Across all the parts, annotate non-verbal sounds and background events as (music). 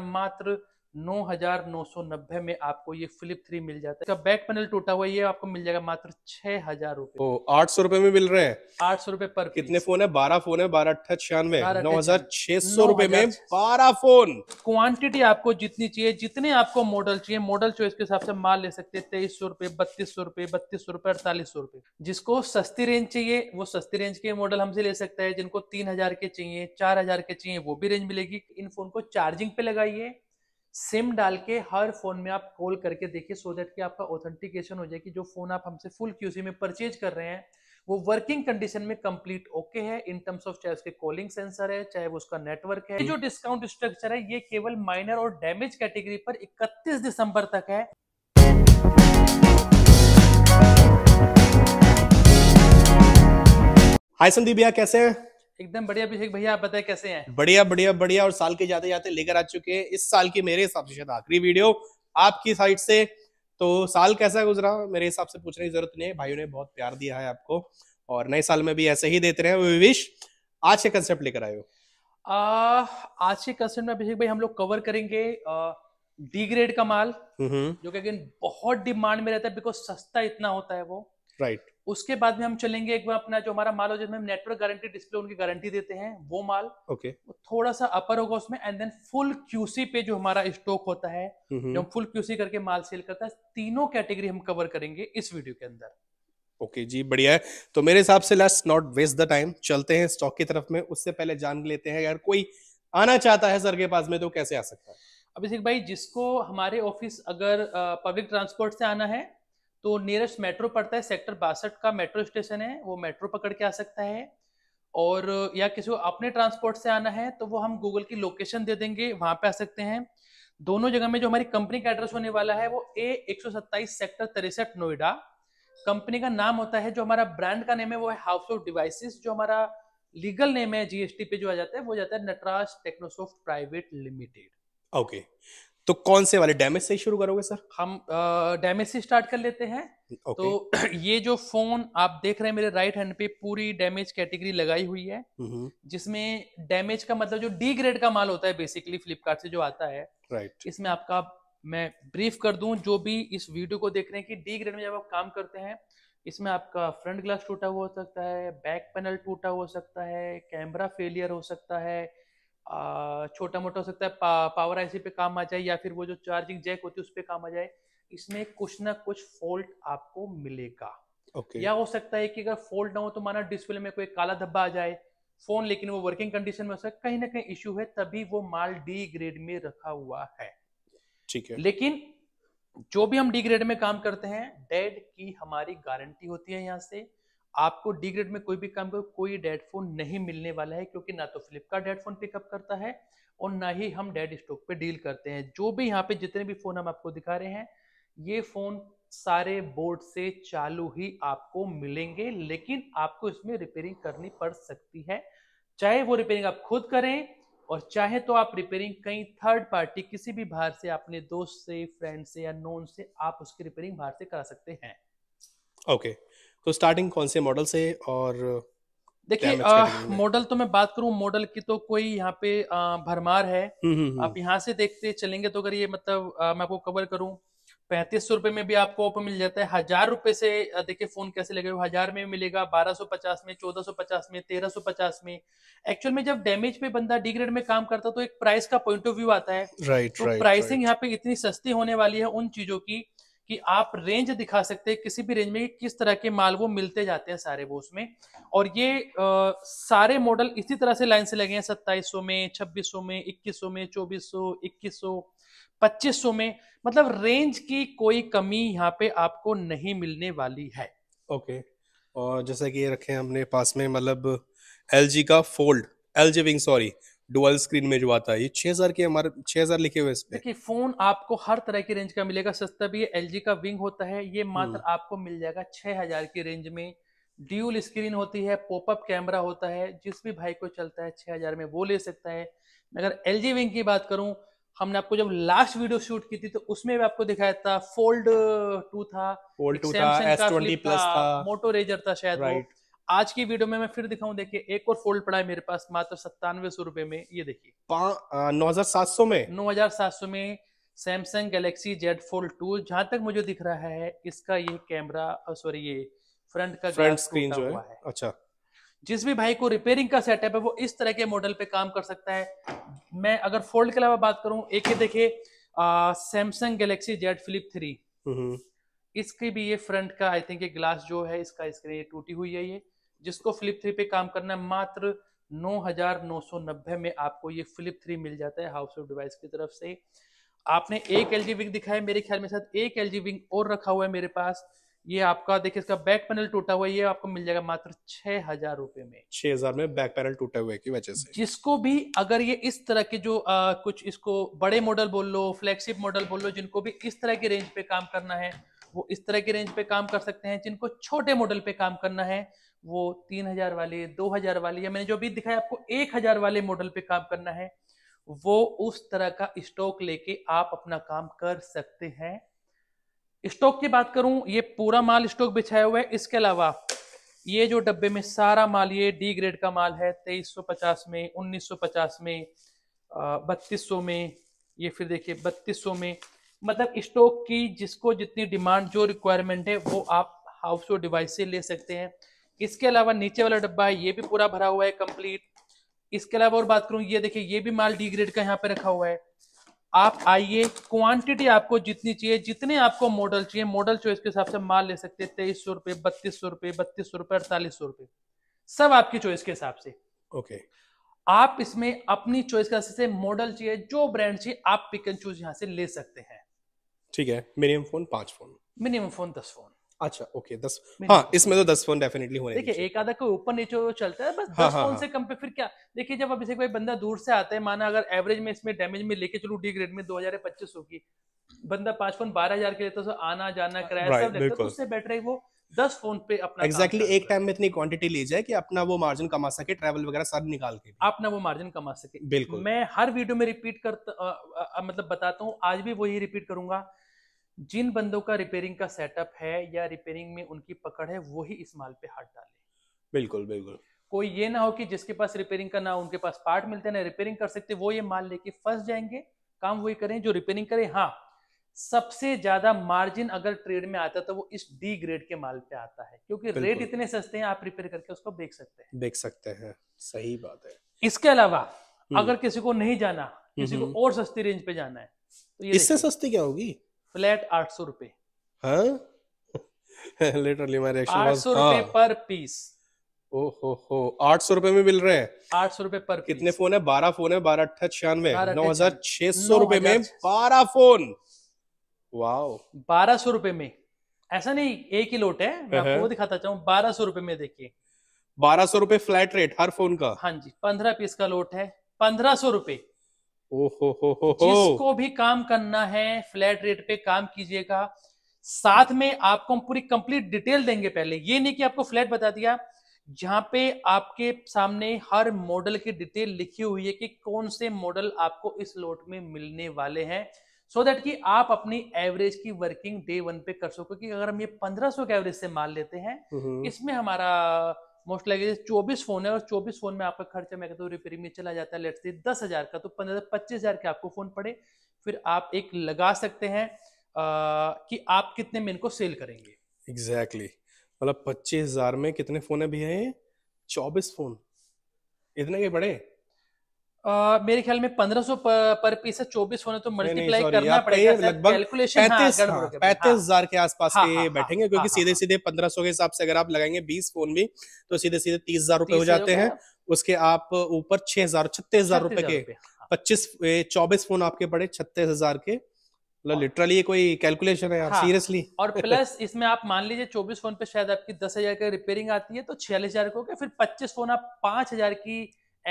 मात्र 9,990 में आपको ये फ्लिप थ्री मिल जाता है इसका बैक पैनल टूटा हुआ ये आपको मिल जाएगा मात्र छह हजार रूपए तो आठ सौ रूपये में मिल रहे हैं आठ सौ रूपये पर कितने फोन है बारह फोन है बारह अट्ठा छियानवे नौ हजार छह सौ रूपये में बारह फोन क्वांटिटी आपको जितनी चाहिए जितने आपको मॉडल चाहिए मॉडल चॉइस के हिसाब से माल ले सकते हैं तेईस सौ रूपये बत्तीस सौ रूपये बत्तीस सौ रूपये अड़तालीस सौ रूपये जिसको सस्ती रेंज चाहिए वो सस्ती रेंज के मॉडल हमसे ले सकता है जिनको तीन हजार के चाहिए चार हजार के चाहिए वो भी रेंज मिलेगी इन फोन को चार्जिंग पे लगाइए सिम डाल के हर फोन में आप कॉल करके देखिए सो दैट कि आपका ऑथेंटिकेशन हो जाए कि जो फोन आप हमसे फुल क्यूसी में परचेज कर रहे हैं वो वर्किंग कंडीशन में कंप्लीट ओके है इन टर्म्स ऑफ चाहे उसके कॉलिंग सेंसर है चाहे वो उसका नेटवर्क है जो डिस्काउंट स्ट्रक्चर है ये केवल माइनर और डैमेज कैटेगरी पर 31 दिसंबर तक है हाय संदीप भैया कैसे हैं एकदम बढ़िया अभिषेक भैया आप बताए कैसे हैं बढ़िया बढ़िया बढ़िया और साल के जाते जाते लेकर आ चुके हैं इस साल की मेरे हिसाब से शायद आखिरी वीडियो आपकी साइड से तो साल कैसा गुजरा मेरे हिसाब से पूछने की जरूरत नहीं है भाइयों ने बहुत प्यार दिया है आपको और नए साल में भी ऐसे ही देते रहे विविश आज के कंसेप्ट लेकर आयो आज के कंसेप्ट में अभिषेक भाई हम लोग कवर करेंगे डी ग्रेड का माल हम्म, हम्म। जो कि बहुत डिमांड में रहता है बिकॉज सस्ता इतना होता है वो राइट उसके बाद में हम चलेंगे एक बार अपना जो हमारा माल हो जिसमें नेटवर्क गारंटी डिस्प्ले उनकी गारंटी देते हैं वो माल ओके okay. थोड़ा सा अपर होगा उसमें एंड देन फुल क्यूसी पे जो हमारा स्टॉक होता है जो हम फुल क्यूसी करके माल सेल करता है तीनों कैटेगरी हम कवर करेंगे इस वीडियो के अंदर ओके okay, जी बढ़िया है तो मेरे हिसाब से let's not waste the time चलते हैं स्टॉक की तरफ में उससे पहले जान लेते हैं अगर कोई आना चाहता है सर के पास में तो कैसे आ सकता है अभिषेक भाई जिसको हमारे ऑफिस अगर पब्लिक ट्रांसपोर्ट से आना है तो नियरेस्ट मेट्रो पड़ता है सेक्टर बासठ का मेट्रो स्टेशन है वो मेट्रो पकड़ के आ सकता है और या किसी को अपने ट्रांसपोर्ट से आना है तो वो हम गूगल की लोकेशन दे देंगे वहां पे आ सकते हैं दोनों जगह में जो हमारी कंपनी का एड्रेस होने वाला है वो ए एक सेक्टर तिरसठ नोएडा कंपनी का नाम होता है जो हमारा ब्रांड का नेम है वो है हाउस ऑफ डिवाइसेस जो हमारा लीगल नेम है जीएसटी पे जो आ जाता है वो जाता है Natraj technosoft private limited okay okay. तो कौन से वाले डैमेज से शुरू करोगे सर हम डैमेज से स्टार्ट कर लेते हैं okay. तो (clears throat) ये जो फोन आप देख रहे हैं मेरे राइट हैंड पे पूरी डैमेज कैटेगरी लगाई हुई है जिसमें डैमेज का मतलब जो डी ग्रेड का माल होता है बेसिकली फ्लिपकार्ट से जो आता है राइट right. इसमें आपका मैं ब्रीफ कर दूं जो भी इस वीडियो को देख रहे हैं कि डी ग्रेड में जब आप काम करते हैं इसमें आपका फ्रंट ग्लास टूटा हुआ हो सकता है बैक पैनल टूटा हुआ हो सकता है कैमरा फेलियर हो सकता है छोटा मोटा हो सकता है पा, पावर आईसी पे काम आ जाए या फिर वो जो चार्जिंग जैक होती है उस पर काम आ जाए इसमें कुछ ना कुछ फॉल्ट आपको मिलेगा okay. या हो सकता है कि अगर फॉल्ट ना हो तो माना डिस्प्ले में कोई काला धब्बा आ जाए फोन लेकिन वो वर्किंग कंडीशन में हो सकता कहीं ना कहीं इश्यू है तभी वो माल डी ग्रेड में रखा हुआ है ठीक है लेकिन जो भी हम डी ग्रेड में काम करते हैं डेड की हमारी गारंटी होती है यहाँ से आपको डी ग्रेड में कोई भी काम करो कोई डेडफोन नहीं मिलने वाला है क्योंकि ना तो फ्लिपकार्ट फोन पिकअप करता है और ना ही हम डेड स्टॉक पे डील करते हैं जो भी यहाँ पे जितने भी फोन हम आपको दिखा रहे हैं ये फोन सारे बोर्ड से चालू ही आपको मिलेंगे लेकिन आपको इसमें रिपेयरिंग करनी पड़ सकती है चाहे वो रिपेयरिंग आप खुद करें और चाहे तो आप रिपेयरिंग कहीं थर्ड पार्टी किसी भी बाहर से अपने दोस्त से फ्रेंड से या नोन से आप उसकी रिपेयरिंग बाहर से करा सकते हैं ओके okay. तो स्टार्टिंग कौन से मॉडल से और देखिए मॉडल तो मैं बात करूं मॉडल की तो कोई यहाँ पे आ, भरमार है हम्म, हम्म, हम्म। आप यहाँ से देखते चलेंगे तो अगर ये मतलब आ, मैं आपको कवर करूँ पैंतीस सौ रुपए में भी आपको ओपो मिल जाता है हजार रुपए से देखिए फोन कैसे लगे हजार में मिलेगा बारह सौ पचास में चौदह सौ पचास में तेरह सौ पचास में एक्चुअल में जब डैमेज पे बंदा डिग्रेड में काम करता तो एक प्राइस का पॉइंट ऑफ व्यू आता है राइट right, तो right, प्राइसिंग right. यहाँ पे इतनी सस्ती होने वाली है उन चीजों की कि आप रेंज दिखा सकते हैं किसी भी रेंज में किस तरह के माल वो मिलते जाते हैं सारे वो उसमें और ये आ, सारे मॉडल इसी तरह से लाइन से लगे हैं सत्ताईस में छब्बीस में इक्कीस में चौबीस सौ इक्कीस सौ पच्चीस सौ में मतलब रेंज की कोई कमी यहाँ पे आपको नहीं मिलने वाली है ओके और जैसा कि ये रखे हमने पास में मतलब एल का fold L G wing sorry dual screen में जो आता है ये छह हजार के हमारे छह हजार लिखे हुए इस पे देखिए फोन आपको हर तरह की रेंज का मिलेगा सस्ता भी है एल का विंग होता है ये मात्र हम्म। आपको मिल जाएगा छह हजार की रेंज में ड्यूल स्क्रीन होती है पॉपअप कैमरा होता है जिस भी भाई को चलता है छह हजार में वो ले सकता है अगर एल विंग की बात करूं हमने आपको जब लास्ट वीडियो शूट की थी तो उसमें भी आपको दिखाया था फोल्ड टू uh, था फोल्ड टू था, था मोटो रेजर था शायद आज की वीडियो में मैं फिर दिखाऊं देखिए एक और फोल्ड पड़ा है मेरे पास मात्र सत्तानवे सौ रुपए में ये देखिए नौ हजार सात सौ में नौ हजार सात सौ में Samsung Galaxy Z fold two जहां तक मुझे दिख रहा है इसका ये कैमरा सॉरी ये फ्रंट का फ्रंट स्क्रीन जो है, है अच्छा जिस भी भाई को रिपेयरिंग का सेटअप है वो इस तरह के मॉडल पे काम कर सकता है मैं अगर फोल्ड के अलावा बात करूं एक ही देखिए Samsung Galaxy Z flip three इसकी भी ये फ्रंट का आई थिंक ये ग्लास जो है इसका स्क्रीन टूटी हुई है ये जिसको फ्लिप थ्री पे काम करना है मात्र नब्बे में आपको ये फ्लिप थ्री मिल जाता है हाउस ऑफ डिवाइस की तरफ से आपने एक एल जी विंग दिखाया मेरे ख्याल में साथ एक एल जी विंग और रखा हुआ है मेरे पास ये आपका देखिए इसका बैक पैनल टूटा हुआ है ये आपको मिल जाएगा मात्र छह हजार रुपए में छह हजार में बैक पैनल टूटा हुआ की वजह से जिसको भी अगर ये इस तरह के जो आ, कुछ इसको बड़े मॉडल बोल लो फ्लेक्सिप मॉडल बोल लो जिनको भी इस तरह के रेंज पे काम करना है वो इस तरह के रेंज पे काम कर सकते हैं जिनको छोटे मॉडल पे काम करना है वो तीन हजार वाले दो हजार वाले या मैंने जो अभी दिखाया आपको एक हजार वाले मॉडल पे काम करना है वो उस तरह का स्टॉक लेके आप अपना काम कर सकते हैं स्टॉक की बात करूं ये पूरा माल स्टॉक बिछाया हुआ है इसके अलावा ये जो डब्बे में सारा माल ये डी ग्रेड का माल है 2350 में 1950 में बत्तीस सौ में ये फिर देखिए बत्तीस सौ में मतलब स्टॉक की जिसको जितनी डिमांड जो रिक्वायरमेंट है वो आप हाउस डिवाइस से ले सकते हैं इसके अलावा नीचे वाला डब्बा है ये भी पूरा भरा हुआ है कंप्लीट इसके अलावा और बात करूं ये देखिए ये भी माल डी ग्रेड का यहाँ पे रखा हुआ है आप आइए क्वांटिटी आपको जितनी चाहिए जितने आपको मॉडल चाहिए मॉडल चॉइस के हिसाब से माल ले सकते हैं तेईस सौ रुपए बत्तीस सौ रुपए बत्तीस सौ रुपए अड़तालीस सौ रुपये सब आपकी चॉइस के हिसाब से ओके okay. आप इसमें अपनी चॉइस हिसाब से मॉडल चाहिए जो ब्रांड चाहिए आप पिक एंड चूज यहाँ से ले सकते हैं ठीक है मिनिमम फोन पांच फोन मिनिमम फोन दस फोन अच्छा ओके दस हाँ इसमें तो दस फोन डेफिनेटली होने देखिए एक आधा कोई ऊपर नीचे चलता है बस हाँ, दस हाँ, फोन हाँ। से कम पे फिर क्या देखिए जब अभी से कोई बंदा दूर से आता है माना अगर एवरेज में इसमें डैमेज में लेके चलू डी ग्रेड में दो हजार पच्चीस होगी बंदा पांच फोन बारह हजार के लेता तो आना जाना हाँ, किराया सब लेता है तो उससे बेटर है वो दस फोन पे अपना एग्जैक्टली exactly एक टाइम में इतनी क्वांटिटी ले जाए कि अपना वो मार्जिन कमा सके ट्रैवल वगैरह सब निकाल के अपना वो मार्जिन कमा सके बिल्कुल मैं हर वीडियो में रिपीट करता मतलब बताता हूँ आज भी वही रिपीट करूंगा जिन बंदों का रिपेयरिंग का सेटअप है या रिपेयरिंग में उनकी पकड़ है वही इस माल पे हाथ डाले बिल्कुल बिल्कुल कोई ये ना हो कि जिसके पास रिपेयरिंग का ना उनके पास पार्ट मिलते ना रिपेयरिंग कर सकते वो ये माल लेके फंस जाएंगे काम वही करें जो रिपेयरिंग करें हाँ सबसे ज्यादा मार्जिन अगर ट्रेड में आता है तो वो इस डी ग्रेड के माल पे आता है क्योंकि रेट इतने सस्ते हैं आप रिपेयर करके उसको बेच सकते हैं बेच सकते हैं सही बात है इसके अलावा हम्म। अगर किसी को नहीं जाना किसी को हम्म। और सस्ती रेंज पे जाना है तो इससे सस्ती क्या होगी फ्लैट आठ सौ रुपए लिटरली हाँ? मेरे (laughs) आठ सौ हाँ। रुपए पर पीस ओहो आठ सौ रुपए में मिल रहे हैं आठ सौ रुपए पर कितने फोन है बारह फोन है बारह अट्ठा छियानवे नौ हजार छह सौ रुपए में बारह फोन वाओ बारह सौ रुपए में ऐसा नहीं एक ही लोट है मैं हाँ, वो दिखाता चाहूँ बारह सौ रुपए में देखिए बारह सौ रुपए फ्लैट रेट हर फोन का हाँ जी पंद्रह पीस का लोट है पंद्रह सौ रुपए जिसको भी काम करना है फ्लैट रेट पे काम कीजिएगा साथ में आपको हम पूरी कंप्लीट डिटेल देंगे पहले ये नहीं कि आपको फ्लैट बता दिया जहां पे आपके सामने हर मॉडल की डिटेल लिखी हुई है कि कौन से मॉडल आपको इस लोट में मिलने वाले हैं सो so दैट कि आप अपनी एवरेज की वर्किंग डे वन पे कर सको कि अगर हम ये पंद्रह सौ के एवरेज से मान लेते हैं हम्म। इसमें हमारा मोस्ट लगेज चौबीस फोन है और चौबीस फोन में आपका खर्चा मैं कहता हूँ रिपेयरिंग में चला जाता है लेट से दस हजार का तो पंद्रह पच्चीस हजार के आपको फोन पड़े फिर आप एक लगा सकते हैं आ, कि आप कितने में इनको सेल करेंगे एग्जैक्टली exactly. मतलब पच्चीस हजार में कितने फोन अभी है चौबीस फोन इतने के बड़े मेरे ख्याल में पंद्रह सौ पर पीस है चौबीस होने तो मल्टीप्लाई करना पड़ेगा हाँ, पैंतीस हाँ, पैंतीस हाँ। हजार के आसपास के बैठेंगे क्योंकि सीधे सीधे सौ के हिसाब से अगर आप लगाएंगे बीस फोन भी तो सीधे सीधे तीस हजार हो जाते हैं उसके आप ऊपर छह हजार छत्तीस हजार रुपए के पच्चीस चौबीस फोन आपके पड़े छत्तीस हजार के लिटरली मतलब कोई कैलकुलेशन है यार सीरियसली और प्लस इसमें आप मान लीजिए चौबीस फोन पे शायद आपकी दस हजार की रिपेयरिंग आती है तो हजार को फिर पच्चीस फोन आप पांच हजार की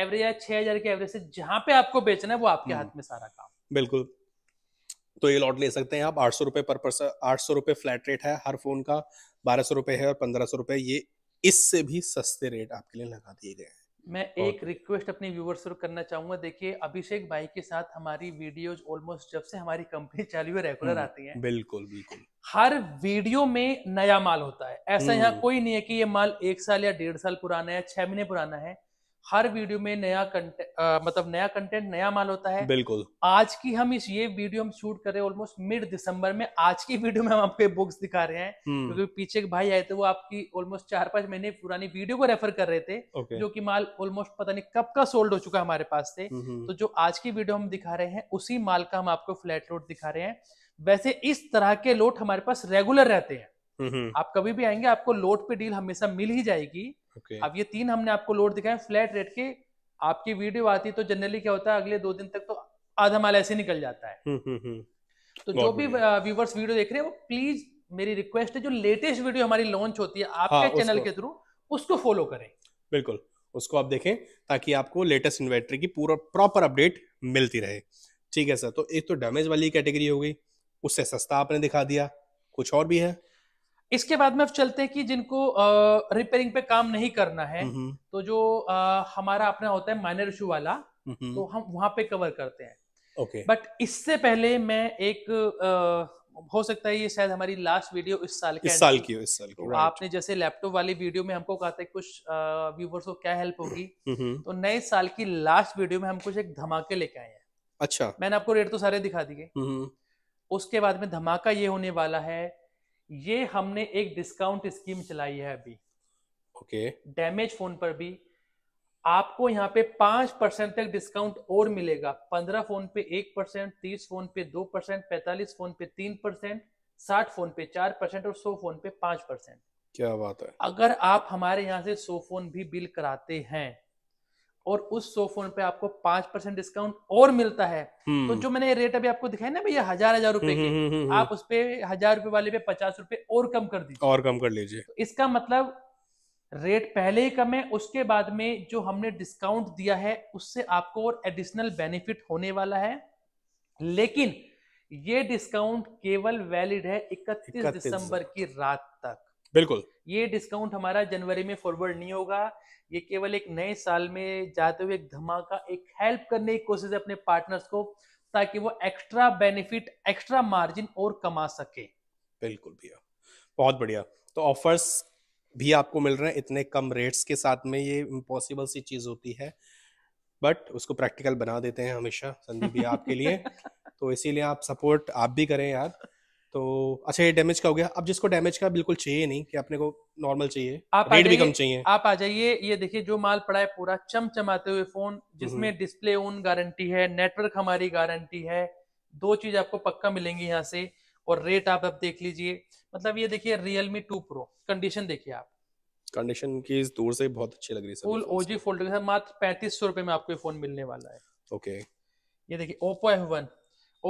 एवरेज छह हजार के एवरेज से जहां पे आपको बेचना है वो आपके हम्म। हाथ में सारा काम बिल्कुल तो ये लॉट ले सकते हैं आप आठ सौ रुपए पर पर्सन आठ सौ रुपए फ्लैट रेट है हर फोन का बारह सौ रुपए है और पंद्रह सौ रुपए ये इससे भी सस्ते रेट आपके लिए लगा दिए गए हैं मैं एक रिक्वेस्ट अपने व्यूवर्स को करना चाहूंगा देखिए अभिषेक भाई के साथ हमारी वीडियोस ऑलमोस्ट जब से हमारी कंपनी चालू है रेगुलर हम्म, आती है बिल्कुल बिल्कुल हर वीडियो में नया माल होता है ऐसा यहाँ हम्म। कोई नहीं है कि ये माल एक साल या डेढ़ साल पुराना है छह महीने पुराना है हर वीडियो में नया कंटेंट मतलब नया कंटेंट नया माल होता है बिल्कुल आज की हम इस ये वीडियो हम शूट कर रहे हैं ऑलमोस्ट मिड दिसंबर में आज की वीडियो में हम आपके बुक्स दिखा रहे हैं हम्म। क्योंकि पीछे के भाई आए थे वो आपकी ऑलमोस्ट चार पांच महीने पुरानी वीडियो को रेफर कर रहे थे okay. जो की माल ऑलमोस्ट पता नहीं कब का सोल्ड हो चुका है हमारे पास से हम्म, हम्म। तो जो आज की वीडियो हम दिखा रहे हैं उसी माल का हम आपको फ्लैट लोट दिखा रहे हैं वैसे इस तरह के लोट हमारे पास रेगुलर रहते हैं आप कभी भी आएंगे आपको लोट पे डील हमेशा मिल ही जाएगी okay. अब ये तीन हमने आपको लोड दिखाए फ्लैट रेट के आपकी वीडियो आती है तो जनरली क्या होता है अगले दो दिन तक तो आधा माल ऐसे निकल जाता है हम्म, हम्म, हम्म। तो जो भी व्यूवर्स वीडियो देख रहे हैं वो प्लीज मेरी रिक्वेस्ट है जो लेटेस्ट वीडियो हमारी लॉन्च होती है आपके चैनल हाँ, के थ्रू उसको फॉलो करें बिल्कुल उसको आप देखें ताकि आपको लेटेस्ट इन्वेंटरी की पूरा प्रॉपर अपडेट मिलती रहे ठीक है सर तो एक तो डैमेज वाली कैटेगरी हो गई उससे सस्ता आपने दिखा दिया कुछ और भी है इसके बाद में अब चलते हैं कि जिनको रिपेयरिंग पे काम नहीं करना है तो जो आ, हमारा अपना होता है माइनर इशू वाला तो हम वहां पे कवर करते हैं ओके बट इससे पहले मैं एक आ, हो सकता है ये शायद हमारी लास्ट वीडियो इस साल की इस साल की इस साल की आपने जैसे लैपटॉप वाली वीडियो में हमको कहा था कुछ व्यूवर्स को क्या हेल्प होगी तो नए साल की लास्ट वीडियो में हम कुछ एक धमाके लेके आए हैं अच्छा मैंने आपको रेट तो सारे दिखा दिए उसके बाद में धमाका ये होने वाला है ये हमने एक डिस्काउंट स्कीम चलाई है अभी ओके डैमेज फोन पर भी आपको यहाँ पे पांच परसेंट तक डिस्काउंट और मिलेगा पंद्रह फोन पे एक परसेंट तीस फोन पे दो परसेंट पैतालीस फोन पे तीन परसेंट साठ फोन पे चार परसेंट और सौ फोन पे पांच परसेंट क्या बात है अगर आप हमारे यहाँ से सौ फोन भी बिल कराते हैं और उस सो फोन पे आपको पांच परसेंट डिस्काउंट और मिलता है हम्म। तो जो मैंने रेट अभी आपको दिखाया ना भैया हजार हजार रुपए के हम्म, हम्म, आप उस पे हजार रुपए वाले पे पचास रुपए और कम कर दीजिए और कम कर लीजिए तो इसका मतलब रेट पहले ही कम है उसके बाद में जो हमने डिस्काउंट दिया है उससे आपको और एडिशनल बेनिफिट होने वाला है लेकिन ये डिस्काउंट केवल वैलिड है इकतीस दिसंबर की रात तक बिल्कुल ये डिस्काउंट हमारा जनवरी में फॉरवर्ड नहीं होगा ये केवल एक नए साल में जाते हुए एक धमाका एक हेल्प करने की कोशिश है अपने पार्टनर्स को ताकि वो एक्स्ट्रा बेनिफिट एक्स्ट्रा मार्जिन और कमा सके बिल्कुल भैया बहुत बढ़िया तो ऑफर्स भी आपको मिल रहे हैं इतने कम रेट्स के साथ में ये इम्पॉसिबल सी चीज होती है बट उसको प्रैक्टिकल बना देते हैं हमेशा संदीप भी आपके लिए (laughs) तो इसीलिए आप सपोर्ट आप भी करें यार तो अच्छा ये डैमेज का हो गया अब जिसको डैमेज का बिल्कुल चाहिए नहीं कि अपने को नॉर्मल चाहिए आप रेट भी कम चाहिए आप आ जाइए ये देखिए जो माल पड़ा है पूरा चमचमाते हुए फोन हम्म। जिसमें डिस्प्ले ऑन गारंटी है नेटवर्क हमारी गारंटी है दो चीज आपको पक्का मिलेंगी यहाँ से और रेट आप अब देख लीजिए मतलब ये देखिए रियलमी टू प्रो कंडीशन देखिए आप कंडीशन की इस दूर से बहुत अच्छी लग रही है फुल ओजी फोल्डर के साथ मात्र पैंतीस सौ रुपए में आपको ये फोन मिलने वाला है ओके ये देखिए ओप्पो एफ वन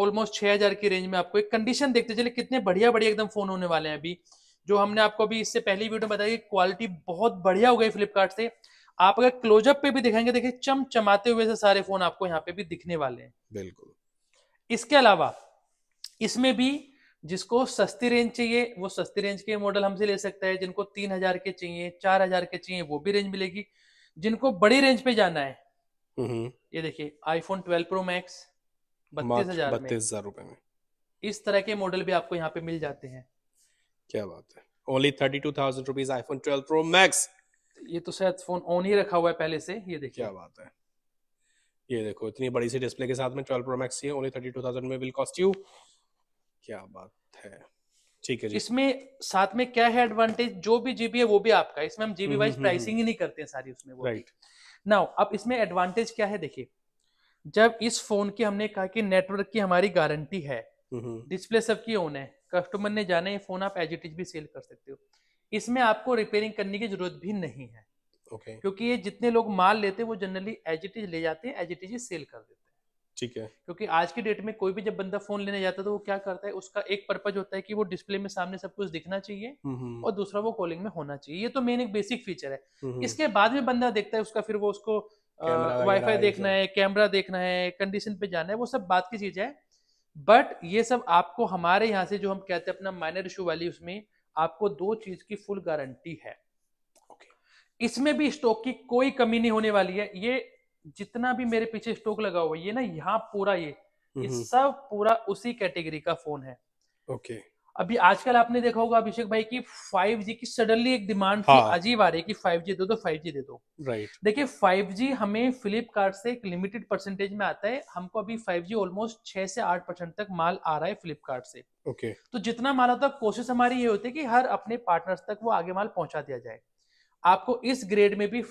ऑलमोस्ट छह हजार की रेंज में आपको एक कंडीशन देखते चले कितने बढ़िया बढ़िया एकदम फोन होने वाले हैं अभी जो हमने आपको अभी इससे पहली वीडियो में बताया क्वालिटी बहुत बढ़िया हो गई फ्लिपकार्ट से आप अगर क्लोजअप पे भी दिखाएंगे देखिए चम चमाते हुए से सारे फोन आपको यहाँ पे भी दिखने वाले हैं बिल्कुल इसके अलावा इसमें भी जिसको सस्ती रेंज चाहिए वो सस्ती रेंज के मॉडल हमसे ले सकता है जिनको तीन हजार के चाहिए चार हजार के चाहिए वो भी रेंज मिलेगी जिनको बड़ी रेंज पे जाना है हम्म। ये देखिए आईफोन ट्वेल्व प्रो मैक्स बत्तीस हजार बत्तीस हजार रुपए में इस तरह के मॉडल भी आपको यहाँ पे मिल जाते हैं क्या बात है only thirty two thousand rupees iPhone twelve pro max ये तो शायद फोन ऑन ही रखा हुआ है पहले से ये देखिए क्या बात है ये देखो इतनी बड़ी सी डिस्प्ले के साथ में 12 प्रो मैक्स ये ओनली 32000 में विल कॉस्ट यू क्या बात है ठीक है जी इसमें साथ में क्या है एडवांटेज जो भी जीबी है वो भी आपका इसमें हम जीबी वाइज प्राइसिंग ही नहीं करते हैं सारी उसमें वो राइट नाउ अब इसमें एडवांटेज क्या है देखिए जब इस फोन की हमने कहा कि नेटवर्क की हमारी गारंटी है डिस्प्ले सबकी ओन है कस्टमर ने जाना ये फोन आप एज इट इज भी सेल कर सकते हो इसमें आपको रिपेयरिंग करने की जरूरत भी नहीं है okay. क्योंकि ये जितने लोग माल लेते हैं वो जनरली एज इट इज ले जाते हैं एज इट इज सेल कर देते हैं ठीक है क्योंकि आज की डेट में कोई भी जब बंदा फोन लेने जाता है तो वो क्या करता है उसका एक पर्पज होता है कि वो डिस्प्ले में सामने सब कुछ दिखना चाहिए और दूसरा वो कॉलिंग में होना चाहिए ये तो मेन एक बेसिक फीचर है इसके बाद में बंदा देखता है उसका फिर वो उसको वाईफाई देखना है कैमरा देखना है कंडीशन पे जाना है वो सब बात की चीज है बट ये सब आपको हमारे यहाँ से जो हम कहते हैं अपना माइनर इशू वाली उसमें आपको दो चीज की फुल गारंटी है इसमें भी स्टॉक की कोई कमी नहीं होने वाली है ये जितना भी मेरे पीछे स्टॉक लगा हुआ है ये ना यहाँ पूरा ये ये सब पूरा उसी कैटेगरी का फोन है ओके okay. अभी आजकल आपने देखा होगा अभिषेक भाई की फाइव जी की सडनली एक डिमांड हाँ. थी अजीब आ रही है कि जी दे दो फाइव तो जी दे दो राइट देखिए फाइव जी हमें फ्लिपकार्ट से एक लिमिटेड परसेंटेज में आता है हमको अभी फाइव जी ऑलमोस्ट छह से आठ परसेंट तक माल आ रहा है फ्लिपकार्ट से ओके तो जितना माल आता है कोशिश हमारी ये होती है कि हर अपने पार्टनर्स तक वो आगे माल पहुंचा दिया जाए आपको इस ग्रेड में भी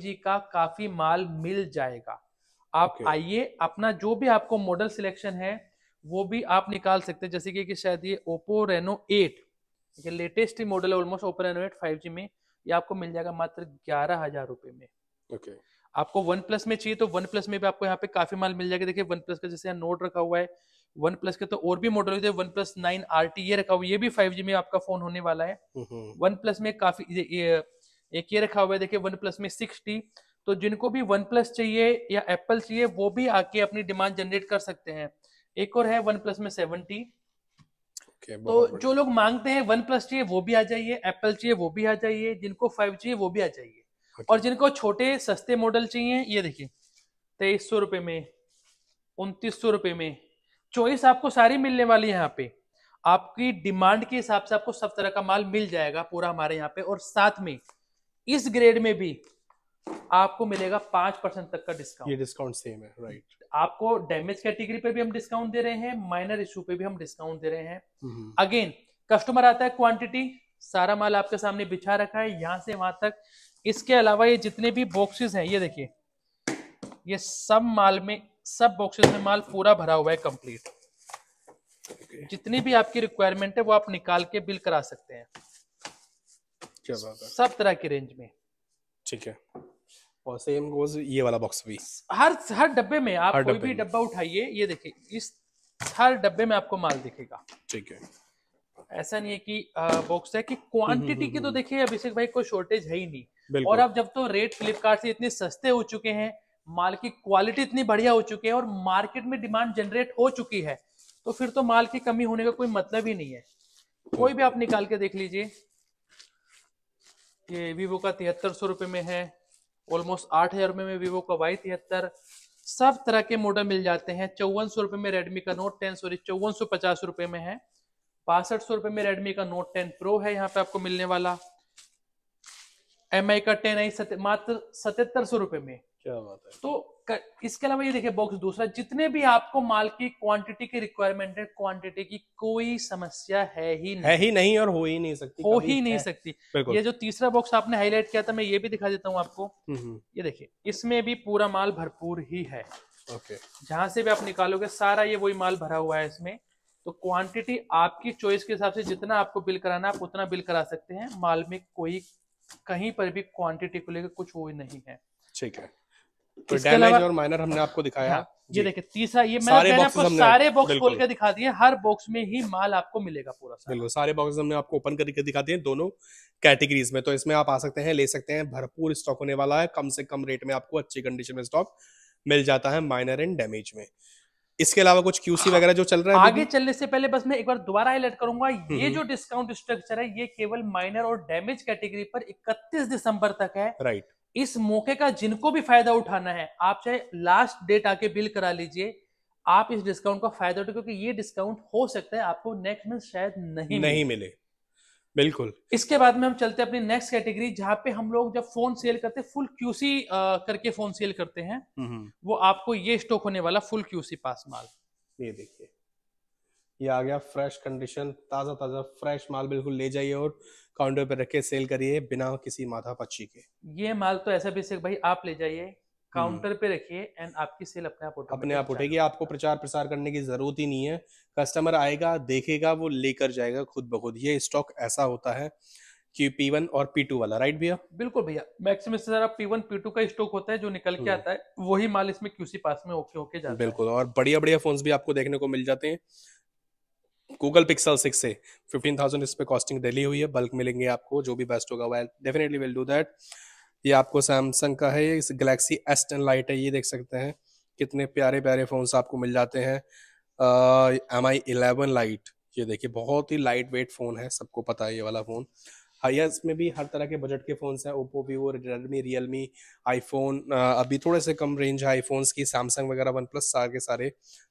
जी का काफी माल मिल जाएगा आप आइए अपना जो भी आपको मॉडल सिलेक्शन है वो भी आप निकाल सकते हैं जैसे कि, कि शायद ये ओप्पो रेनो एट है लेटेस्ट ही मॉडल है almost Oppo Reno eight five में ये आपको मिल जाएगा मात्र ग्यारह हजार रुपए में ओके okay. आपको वन प्लस में चाहिए तो वन प्लस में भी आपको यहाँ पे काफी माल मिल जाएगा देखिए वन प्लस का जैसे नोट रखा हुआ है वन प्लस के तो और भी मॉडल होते हैं OnePlus nine R T ये रखा हुआ ये भी फाइव जी में आपका फोन होने वाला है वन प्लस में काफी ये, एक ये रखा हुआ है देखिए वन प्लस में सिक्स टी तो जिनको भी वन प्लस चाहिए या एप्पल चाहिए वो भी आके अपनी डिमांड जनरेट कर सकते हैं एक और है वन प्लस में सेवनटी Okay, तो जो लोग मांगते हैं वन प्लस चाहिए वो भी आ जाइए एप्पल चाहिए वो भी आ जाइए जिनको फाइव चाहिए वो भी आ जाइए okay. और जिनको छोटे सस्ते मॉडल चाहिए ये देखिए तेईस सौ रुपये में उनतीस सौ रुपये में चॉइस आपको सारी मिलने वाली है यहाँ पे आपकी डिमांड के हिसाब से आपको सब तरह का माल मिल जाएगा पूरा हमारे यहाँ पे और साथ में इस ग्रेड में भी आपको मिलेगा पांच परसेंट तक का डिस्काउंट ये डिस्काउंट सेम है राइट आपको डैमेज कैटेगरी पे भी हम डिस्काउंट दे रहे हैं माइनर इश्यू पे भी हम डिस्काउंट दे रहे हैं अगेन हम्म। कस्टमर आता है क्वांटिटी सारा माल आपके सामने बिछा रखा है यहां से वहां तक इसके अलावा ये जितने भी बॉक्सेस हैं ये देखिए ये सब माल में सब बॉक्सेस में माल पूरा भरा हुआ है कंप्लीट जितनी भी आपकी रिक्वायरमेंट है वो आप निकाल के बिल करा सकते हैं सब तरह की रेंज में ठीक है और सेम गोज ये वाला बॉक्स भी हर हर डब्बे में आप कोई भी डब्बा उठाइए ये देखिए इस हर डब्बे में आपको माल दिखेगा ठीक है ऐसा नहीं है कि बॉक्स है कि क्वांटिटी की तो हम्म, हम्म, देखिए अभिषेक भाई कोई शॉर्टेज है ही नहीं और अब जब तो रेट फ्लिपकार्ट से इतने सस्ते हो चुके हैं माल की क्वालिटी इतनी बढ़िया हो चुकी है और मार्केट में डिमांड जनरेट हो चुकी है तो फिर तो माल की कमी होने का कोई मतलब ही नहीं है कोई भी आप निकाल के देख लीजिए ये विवो का तिहत्तर सौ रुपए में है ऑलमोस्ट आठ हजार रुपये में वीवो का वाई तिहत्तर सब तरह के मॉडल मिल जाते हैं चौवन सौ रुपये में रेडमी का नोट टेन सॉरी चौवन सौ पचास रुपये में है बासठ सौ रुपये में रेडमी का नोट टेन प्रो है यहाँ पे आपको मिलने वाला एम आई का टेन आई मात्र सतहत्तर सौ रुपये में तो कर, इसके अलावा ये देखिए बॉक्स दूसरा जितने भी आपको माल की क्वांटिटी की रिक्वायरमेंट है क्वांटिटी की कोई समस्या है ही नहीं है ही नहीं और हो ही नहीं सकती हो ही नहीं सकती ये जो तीसरा बॉक्स आपने हाईलाइट किया था मैं ये भी दिखा देता हूँ आपको हम्म, हम्म। ये देखिए इसमें भी पूरा माल भरपूर ही है ओके जहां से भी आप निकालोगे सारा ये वही माल भरा हुआ है इसमें तो क्वांटिटी आपकी चॉइस के हिसाब से जितना आपको बिल कराना आप उतना बिल करा सकते हैं माल में कोई कहीं पर भी क्वांटिटी को लेकर कुछ वो नहीं है ठीक है तो और माइनर हमने आपको दिखाया हाँ, ये देखिए तीसरा ये मैंने आपको सारे बॉक्स खोल के दिखा दिए हर बॉक्स में ही माल आपको मिलेगा पूरा बिल्कुल सारे बॉक्स हमने आपको ओपन करके दिखा दिए दोनों कैटेगरीज में तो इसमें आप आ सकते हैं ले सकते हैं भरपूर स्टॉक होने वाला है कम से कम रेट में आपको अच्छी कंडीशन में स्टॉक मिल जाता है माइनर एंड डैमेज में इसके अलावा कुछ क्यूसी हाँ। वगैरह जो चल रहा है आगे चलने से पहले बस मैं एक बार दोबारा अलर्ट करूंगा हम्म, ये हम्म। जो डिस्काउंट स्ट्रक्चर है ये केवल माइनर और डैमेज कैटेगरी पर 31 दिसंबर तक है राइट इस मौके का जिनको भी फायदा उठाना है आप चाहे लास्ट डेट आके बिल करा लीजिए आप इस डिस्काउंट का फायदा उठे क्योंकि ये डिस्काउंट हो सकता है आपको नेक्स्ट मंथ शायद नहीं नहीं मिले, बिल्कुल इसके बाद में हम चलते हैं अपनी नेक्स्ट कैटेगरी जहां पे हम लोग जब फोन सेल करते हैं फुल क्यूसी करके फोन सेल करते हैं हम्म। वो आपको ये स्टॉक होने वाला फुल क्यूसी पास माल ये देखिए ये आ गया फ्रेश कंडीशन ताजा ताजा फ्रेश माल बिल्कुल ले जाइए और काउंटर पर रखे सेल करिए बिना किसी माथा पच्ची के ये माल तो ऐसा भी भाई आप ले जाइए हम्म। काउंटर पे रखिए एंड आपकी सेल अपने आप उठेगी अपने आप उठेगी आपको प्रचार प्रसार करने की जरूरत ही नहीं है कस्टमर आएगा देखेगा वो लेकर जाएगा खुद ब खुद ये स्टॉक ऐसा होता है कि वन और टू वाला राइट भैया बिल्कुल भैया मैक्सिमम से वन पी टू का स्टॉक होता है जो निकल के हम्म। आता है वही माल इसमें क्यूसी पास में ओके ओके जाता है बिल्कुल और बढ़िया बढ़िया फोन भी आपको देखने को मिल जाते हैं गूगल पिक्सल सिक्स से फिफ्टीन थाउजेंड इस पर कॉस्टिंग डेली हुई है बल्क मिलेंगे आपको जो भी बेस्ट होगा well definitely will do that ये आपको सैमसंग का है ये गलेक्सी एस टेन लाइट है ये देख सकते हैं कितने प्यारे प्यारे फ़ोन्स आपको मिल जाते हैं एम आई इलेवन लाइट ये देखिए बहुत ही लाइट वेट फ़ोन है सबको पता है ये वाला फ़ोन यस में भी हर तरह के बजट के फ़ोन्स हैं Oppo Vivo Redmi Realme iPhone अभी थोड़े से कम रेंज है आईफोन्स की सैमसंग वगैरह वन प्लस सारे के सारे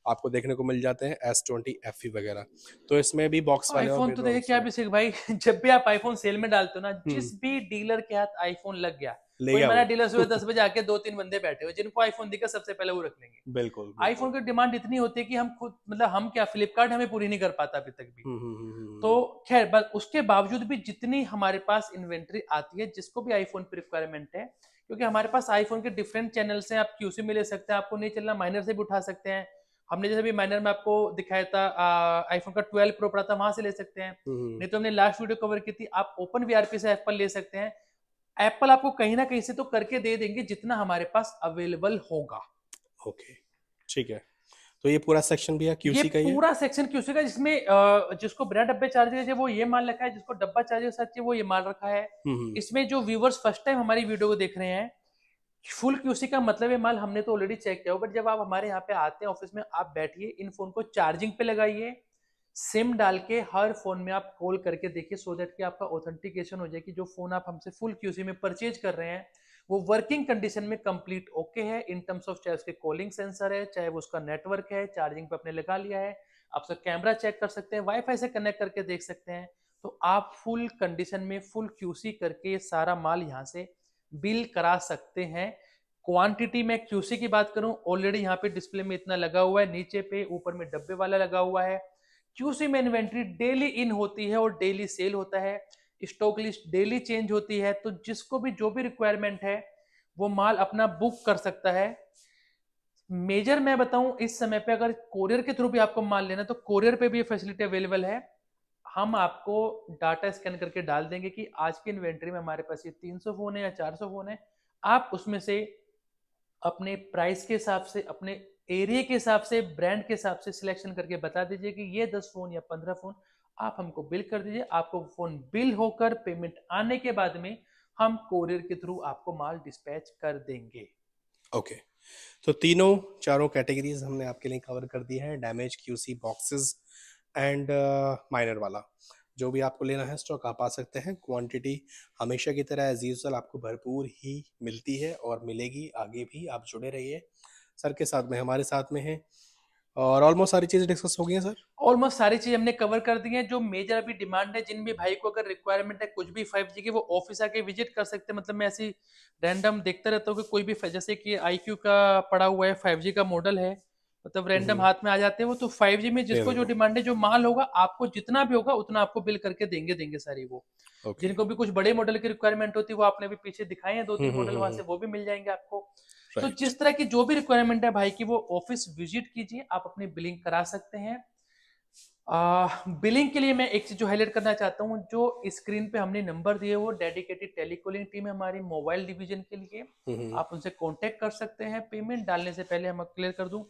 आपको देखने को मिल जाते हैं एस ट्वेंटी एफ वगैरह तो इसमें भी बॉक्स तो वाले आईफोन तो देखिए क्या भाई (laughs) जब भी आप आईफोन सेल में डालते हो ना हम्म। जिस भी डीलर के हाथ आईफोन लग गया ले दस बजे आके दो तीन बंदे बैठे हुए जिनको आईफोन दिखा सबसे पहले वो रख लेंगे बिल्कुल आईफोन की डिमांड इतनी होती है कि हम खुद मतलब हम क्या फ्लिपकार्ट हमें पूरी नहीं कर पाता अभी तक भी हम्म, हम्म, हम्म, तो खैर उसके बावजूद भी जितनी हमारे पास इन्वेंट्री आती है जिसको भी आईफोन पर रिक्वायरमेंट है क्योंकि हमारे पास आईफोन के डिफरेंट चैनल्स हैं आप क्यूसी में ले सकते हैं आपको नहीं चलना माइनर से भी उठा सकते हैं हमने जैसे भी माइनर में आपको दिखाया था आईफोन का ट्वेल्व प्रो पड़ा था वहां से ले सकते हैं नहीं तो हमने लास्ट वीडियो कवर की थी आप ओपन वीआरपी से ऐप पर ले सकते हैं एप्पल आपको कहीं ना कहीं से तो करके दे देंगे जितना हमारे पास अवेलेबल होगा ओके ठीक है तो ये पूरा सेक्शन है क्यूसी का ये पूरा सेक्शन क्यूसी का जिसमें जिसको बिना डब्बे चार्जर चाहिए वो ये माल रखा है जिसको डब्बा चार्जर चाहिए वो ये माल रखा है हम्म, हम्म। इसमें जो व्यूवर्स फर्स्ट टाइम हमारी वीडियो को देख रहे हैं फुल क्यूसी का मतलब ये माल हमने तो ऑलरेडी चेक किया हो बट जब आप हमारे यहाँ पे आते हैं ऑफिस में आप बैठिए इन फोन को चार्जिंग पे लगाइए सिम डाल के हर फोन में आप कॉल करके देखिए सो देट कि आपका ऑथेंटिकेशन हो जाए कि जो फोन आप हमसे फुल क्यूसी में परचेज कर रहे हैं वो वर्किंग कंडीशन में कंप्लीट ओके है इन टर्म्स ऑफ चाहे उसके कॉलिंग सेंसर है चाहे वो उसका नेटवर्क है चार्जिंग पे अपने लगा लिया है आप सब कैमरा चेक कर सकते हैं वाईफाई से कनेक्ट करके देख सकते हैं तो आप फुल कंडीशन में फुल क्यूसी करके सारा माल यहाँ से बिल करा सकते हैं क्वांटिटी में क्यूसी की बात करूं ऑलरेडी यहाँ पे डिस्प्ले में इतना लगा हुआ है नीचे पे ऊपर में डब्बे वाला लगा हुआ है क्यूसी में इन्वेंट्री डेली इन होती है और डेली सेल होता है स्टॉक लिस्ट डेली चेंज होती है तो जिसको भी जो भी रिक्वायरमेंट है वो माल अपना बुक कर सकता है मेजर मैं बताऊं इस समय पे अगर कोरियर के थ्रू भी आपको माल लेना तो कोरियर पे भी ये फैसिलिटी अवेलेबल है हम आपको डाटा स्कैन करके डाल देंगे कि आज की इन्वेंट्री में हमारे पास ये 300 फोन है या 400 फोन है आप उसमें से अपने प्राइस के हिसाब से अपने एरिया के हिसाब से ब्रांड के हिसाब से सिलेक्शन करके बता दीजिए कि ये दस फोन या पंद्रह फोन आप हमको बिल कर दीजिए आपको फोन बिल होकर पेमेंट आने के बाद में हम कोरियर के थ्रू आपको माल डिस्पैच कर देंगे ओके okay. तो तीनों चारों कैटेगरीज हमने आपके लिए कवर कर दी है damage QC boxes and minor वाला जो भी आपको लेना है स्टॉक आप आ सकते हैं क्वांटिटी हमेशा की तरह एज यूजल आपको भरपूर ही मिलती है और मिलेगी आगे भी आप जुड़े रहिए सर के साथ में हमारे साथ में है और ऑलमोस्ट सारी चीज़ें डिस्कस हो गई हैं सर ऑलमोस्ट सारी चीज़ हमने कवर कर दी हैं जो मेजर अभी डिमांड है जिन भी भाई को अगर रिक्वायरमेंट है कुछ भी फाइव जी की वो ऑफिस आके विजिट कर सकते हैं मतलब मैं ऐसी रैंडम देखता रहता हूँ कि कोई भी जैसे कि आई का पड़ा हुआ है फाइव का मॉडल है मतलब रैंडम हम्म। हाथ में आ जाते हैं वो तो फाइव में जिसको जो डिमांड है जो माल होगा आपको जितना भी होगा उतना आपको बिल करके देंगे देंगे सारी वो जिनको भी कुछ बड़े मॉडल की रिक्वायरमेंट होती है वो आपने भी पीछे दिखाए हैं दो तीन मॉडल वहां से हम्म। वो भी मिल जाएंगे आपको तो जिस तरह की जो भी रिक्वायरमेंट है भाई की वो ऑफिस विजिट कीजिए आप अपनी बिलिंग करा सकते हैं आ, बिलिंग के लिए मैं एक चीज जो हाईलाइट करना चाहता हूँ जो स्क्रीन पे हमने नंबर दिए वो डेडिकेटेड टेलीकॉलिंग टीम है हमारी मोबाइल डिवीजन के लिए आप उनसे कांटेक्ट कर सकते हैं पेमेंट डालने से पहले हम क्लियर कर दूं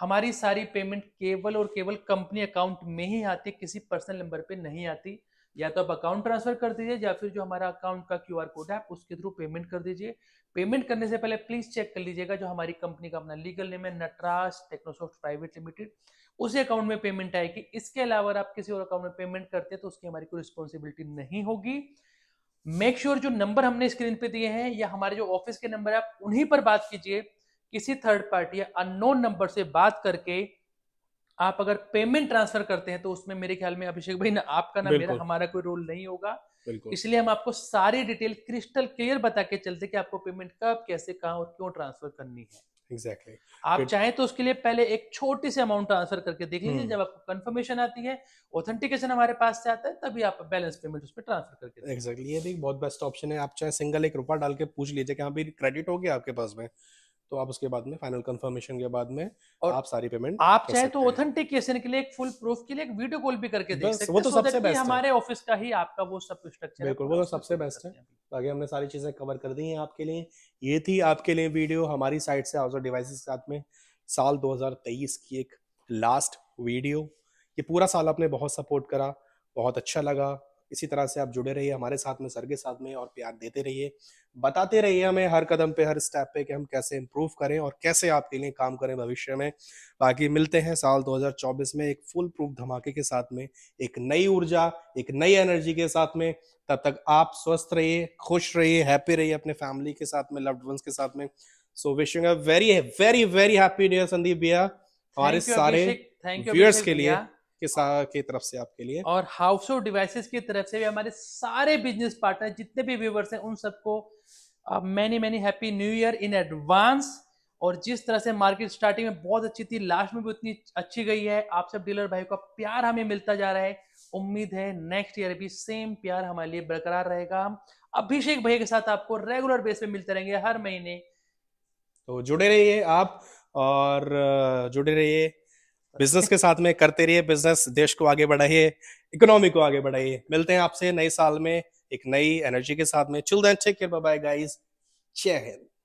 हमारी सारी पेमेंट केवल और केवल कंपनी अकाउंट में ही आती है किसी पर्सनल नंबर पे नहीं आती या तो आप अकाउंट ट्रांसफर कर दीजिए या फिर जो हमारा अकाउंट का क्यू कोड है आप उसके थ्रू पेमेंट कर दीजिए पेमेंट करने से पहले प्लीज चेक कर लीजिएगा जो हमारी कंपनी का अपना लीगल नेम है नटराज टेक्नोसॉफ्ट प्राइवेट लिमिटेड उसी अकाउंट में पेमेंट आएगी इसके अलावा आप किसी और अकाउंट में पेमेंट करते हैं तो उसकी हमारी कोई रिस्पॉन्सिबिलिटी नहीं होगी मेक श्योर sure जो नंबर हमने स्क्रीन पे दिए हैं या हमारे जो ऑफिस के नंबर है आप उन्हीं पर बात कीजिए किसी थर्ड पार्टी या अननोन नंबर से बात करके आप अगर पेमेंट ट्रांसफर करते हैं तो उसमें मेरे ख्याल में अभिषेक भाई ना आपका ना मेरा हमारा कोई रोल नहीं होगा इसलिए हम आपको सारी डिटेल क्रिस्टल क्लियर बता के चलते कि आपको पेमेंट कब कैसे कहाँ और क्यों ट्रांसफर करनी है एग्जैक्टली exactly. आप चाहें तो उसके लिए पहले एक छोटी सी अमाउंट ट्रांसफर करके देख लीजिए हम्म। जब आपको कंफर्मेशन आती है ऑथेंटिकेशन हमारे पास से आता है तभी आप बैलेंस पेमेंट उस पर ट्रांसफर करके एग्जैक्टली exactly. ये भी बहुत बेस्ट ऑप्शन है आप चाहे सिंगल एक रुपया डाल के पूछ लीजिए कि हाँ भी क्रेडिट हो गया आपके पास में तो आप उसके बाद में फाइनल कंफर्मेशन के बाद में और आप सारी पेमेंट आप चाहे तो ऑथेंटिकेशन के लिए एक फुल प्रूफ के लिए एक वीडियो कॉल भी करके देख सकते वो तो सबसे बेस्ट हमारे ऑफिस का ही आपका वो सब स्ट्रक्चर बिल्कुल वो तो सबसे बेस्ट है बाकी तो हमने सारी चीजें कवर कर दी हैं आपके लिए ये थी आपके लिए वीडियो हमारी साइड से हाउस ऑफ डिवाइसेस के साथ में साल 2023 की एक लास्ट वीडियो ये पूरा साल आपने बहुत सपोर्ट करा बहुत अच्छा लगा इसी तरह से आप जुड़े रहिए हमारे साथ में सर के साथ में और प्यार देते रहिए बताते रहिए हमें हर कदम पे हर स्टेप पे कि हम कैसे इम्प्रूव करें और कैसे आपके लिए काम करें भविष्य में बाकी मिलते हैं साल 2024 में एक फुल प्रूफ धमाके के साथ में एक नई ऊर्जा एक नई एनर्जी के साथ में तब तक आप स्वस्थ रहिए खुश रहिए हैप्पी रहिए अपने फैमिली के साथ में लव्ड वंस के साथ में so wishing a very very very happy new Sandeep भैया हमारे सारे व्यूअर्स के लिए के के तरफ से आपके लिए और हाउस ऑफ डिवाइसेस की तरफ से भी हमारे सारे बिजनेस पार्टनर जितने भी व्यूवर्स हैं उन सबको many many happy new year in advance और जिस तरह से मार्केट स्टार्टिंग में बहुत अच्छी थी लास्ट में भी उतनी अच्छी गई है आप सब डीलर भाई का प्यार हमें मिलता जा रहा है उम्मीद है नेक्स्ट ईयर भी सेम प्यार हमारे लिए बरकरार रहेगा हम अभिषेक भाई के साथ आपको रेगुलर बेस पे मिलते रहेंगे हर महीने तो जुड़े रहिए आप और जुड़े रहिए बिजनेस के साथ में करते रहिए बिजनेस देश को आगे बढ़ाइए इकोनॉमी को आगे बढ़ाइए मिलते हैं आपसे नए साल में एक नई एनर्जी के साथ में children take care bye guys जय हिंद